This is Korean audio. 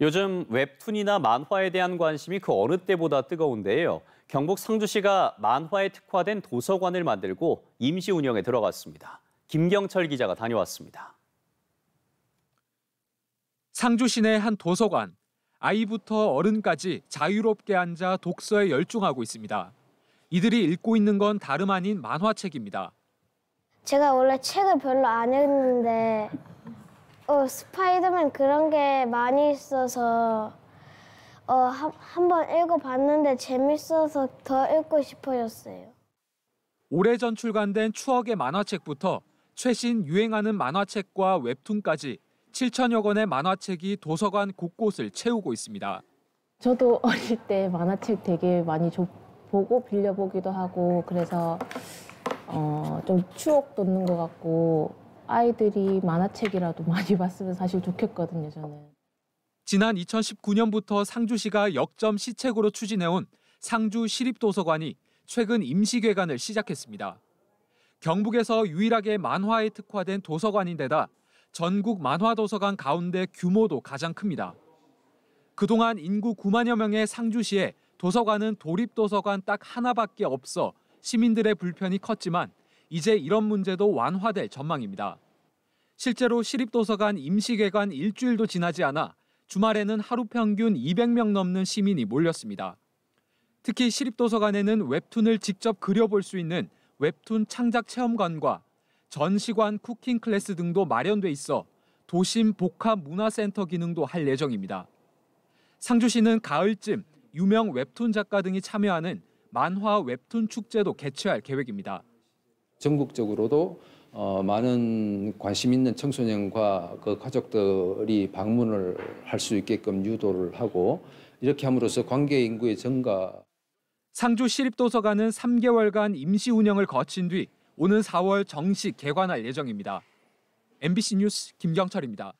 요즘 웹툰이나 만화에 대한 관심이 그 어느 때보다 뜨거운데요. 경북 상주시가 만화에 특화된 도서관을 만들고 임시 운영에 들어갔습니다. 김경철 기자가 다녀왔습니다. 상주시 내한 도서관. 아이부터 어른까지 자유롭게 앉아 독서에 열중하고 있습니다. 이들이 읽고 있는 건 다름 아닌 만화책입니다. 제가 원래 책을 별로 안 읽는데 어, 스파이더맨 그런 게 많이 있어서 어, 한, 한번 읽어봤는데 재밌어서 더 읽고 싶어졌어요. 오래전 출간된 추억의 만화책부터 최신 유행하는 만화책과 웹툰까지 7천여 권의 만화책이 도서관 곳곳을 채우고 있습니다. 저도 어릴 때 만화책 되게 많이 줘, 보고 빌려보기도 하고 그래서 어, 좀 추억 돋는 것 같고 아이들이 만화책이라도 많이 봤으면 사실 좋겠거든요, 저는. 지난 2019년부터 상주시가 역점 시책으로 추진해온 상주 시립도서관이 최근 임시개관을 시작했습니다. 경북에서 유일하게 만화에 특화된 도서관인데다 전국 만화도서관 가운데 규모도 가장 큽니다. 그동안 인구 9만여 명의 상주시에 도서관은 도립도서관 딱 하나밖에 없어 시민들의 불편이 컸지만 이제 이런 문제도 완화될 전망입니다. 실제로 시립도서관 임시개관 일주일도 지나지 않아 주말에는 하루 평균 200명 넘는 시민이 몰렸습니다. 특히 시립도서관에는 웹툰을 직접 그려볼 수 있는 웹툰 창작 체험관과 전시관 쿠킹 클래스 등도 마련돼 있어 도심 복합 문화센터 기능도 할 예정입니다. 상주시는 가을쯤 유명 웹툰 작가 등이 참여하는 만화 웹툰 축제도 개최할 계획입니다. 전국적으로도 어, 많은 관심 있는 청소년과 그 가족들이 방문을 할 수 있게끔 유도를 하고 이렇게 함으로써 관계 인구의 증가. 상주 시립도서관은 3개월간 임시 운영을 거친 뒤 오는 4월 정식 개관할 예정입니다. MBC 뉴스 김경철입니다.